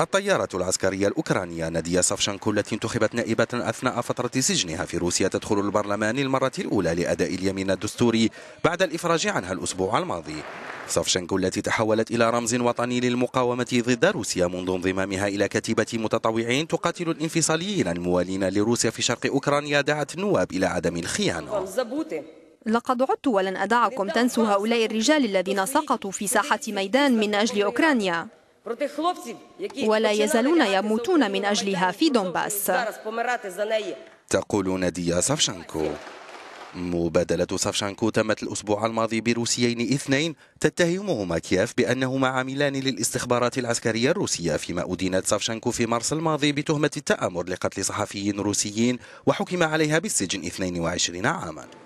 الطيارة العسكرية الأوكرانية نادية سافشانكو التي انتخبت نائبة أثناء فترة سجنها في روسيا تدخل البرلمان للمرة الأولى لأداء اليمين الدستوري بعد الإفراج عنها الأسبوع الماضي سافشنكو التي تحولت إلى رمز وطني للمقاومة ضد روسيا منذ انضمامها إلى كتيبة متطوعين تقاتل الانفصاليين الموالين لروسيا في شرق أوكرانيا دعت النواب إلى عدم الخيانة لقد عدت ولن أدعكم تنسوا هؤلاء الرجال الذين سقطوا في ساحة ميدان من أجل أوكرانيا ولا يزالون يموتون من أجلها في دونباس تقول نادية سافشانكو مبادلة سافشانكو تمت الأسبوع الماضي بروسيين اثنين تتهمهما كييف بأنهما عاملان للاستخبارات العسكرية الروسية فيما أدينت سافشانكو في مارس الماضي بتهمة التآمر لقتل صحفيين روسيين وحكم عليها بالسجن 22 عاماً